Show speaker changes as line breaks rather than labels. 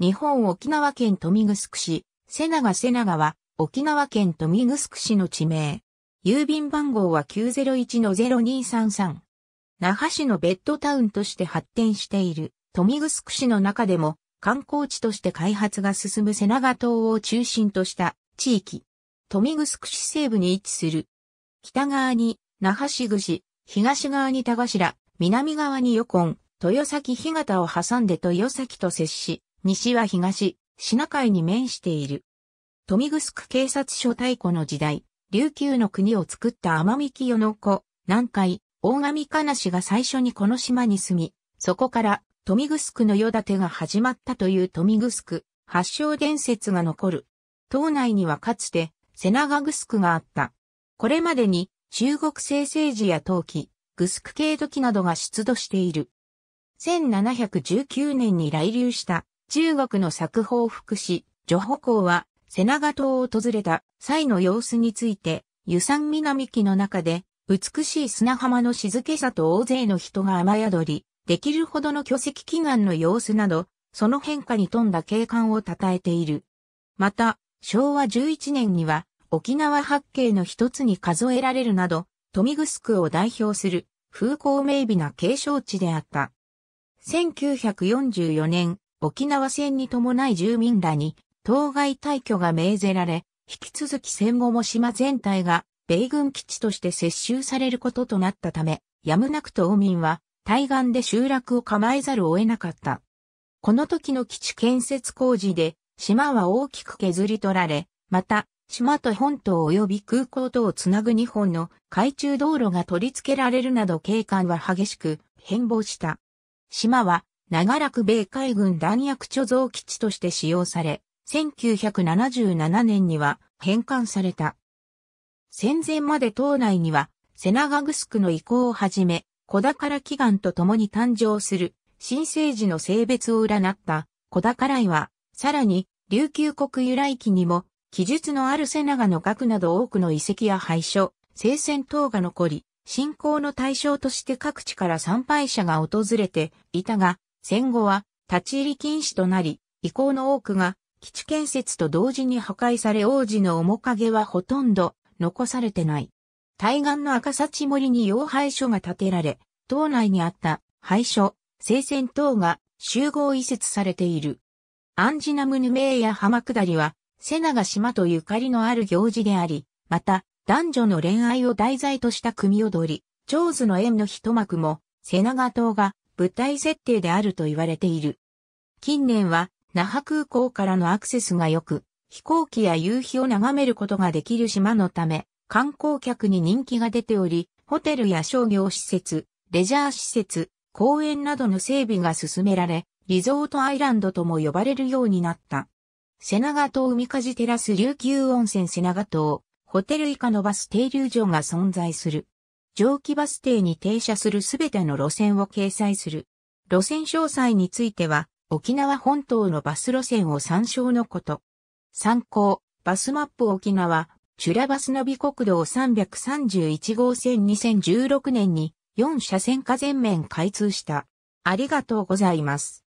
日本沖縄県富城市、瀬長瀬長は、沖縄県富城市の地名。郵便番号は901-0233。那覇市のベッドタウンとして発展している、富城市の中でも、観光地として開発が進む瀬長島を中心とした地域。富城市西部に位置する。北側に那覇市市、東側に田頭、南側に横豊崎干潟を挟んで豊崎と接し、西は東、シナ海に面している。富見城警察署太古の時代、琉球の国を作った天海清の子、南海、大神金氏が最初にこの島に住み、そこから富見城の世立てが始まったという富見城、発祥伝説が残る。島内にはかつて、瀬長城スがあった。これまでに、中国製政治や陶器、グスク系土器などが出土している。1719年に来流した中国の作法福祉、女保公は、瀬長島を訪れた際の様子について、湯山南記の中で、美しい砂浜の静けさと大勢の人が雨宿り、できるほどの巨石祈願の様子など、その変化に富んだ景観を称えている。また、昭和11年には、沖縄八景の一つに数えられるなど、富城を代表する風光明媚な景勝地であった。1944年、沖縄戦に伴い住民らに当該退去が命ぜられ、引き続き戦後も島全体が米軍基地として接収されることとなったため、やむなく島民は対岸で集落を構えざるを得なかった。この時の基地建設工事で島は大きく削り取られ、また島と本島及び空港とをつなぐ日本の海中道路が取り付けられるなど景観は激しく変貌した。島は長らく米海軍弾薬貯蔵基地として使用され、1977年には返還された。戦前まで島内には、セナガグスクの移行をはじめ、小宝祈願と共に誕生する、新生児の性別を占った小宝岩、は、さらに、琉球国由来期にも、記述のあるセナガの額など多くの遺跡や廃所、聖戦等が残り、信仰の対象として各地から参拝者が訪れていたが、戦後は立ち入り禁止となり、遺構の多くが基地建設と同時に破壊され王子の面影はほとんど残されてない。対岸の赤幸森に要廃所が建てられ、島内にあった廃所、聖戦等が集合移設されている。アンジナムヌメや浜下りは、瀬長島とゆかりのある行事であり、また、男女の恋愛を題材とした組踊り、長寿の縁の一幕も、瀬長島が舞台設定であると言われている。近年は那覇空港からのアクセスが良く、飛行機や夕日を眺めることができる島のため、観光客に人気が出ており、ホテルや商業施設、レジャー施設、公園などの整備が進められ、リゾートアイランドとも呼ばれるようになった。瀬長島海風テラス琉球温泉瀬長島、ホテル以下のバス停留所が存在する。蒸気バス停に停車するすべての路線を掲載する。路線詳細については、沖縄本島のバス路線を参照のこと。参考、バスマップ沖縄、チュラバスナビ国道331号線2016年に4車線化全面開通した。ありがとうございます。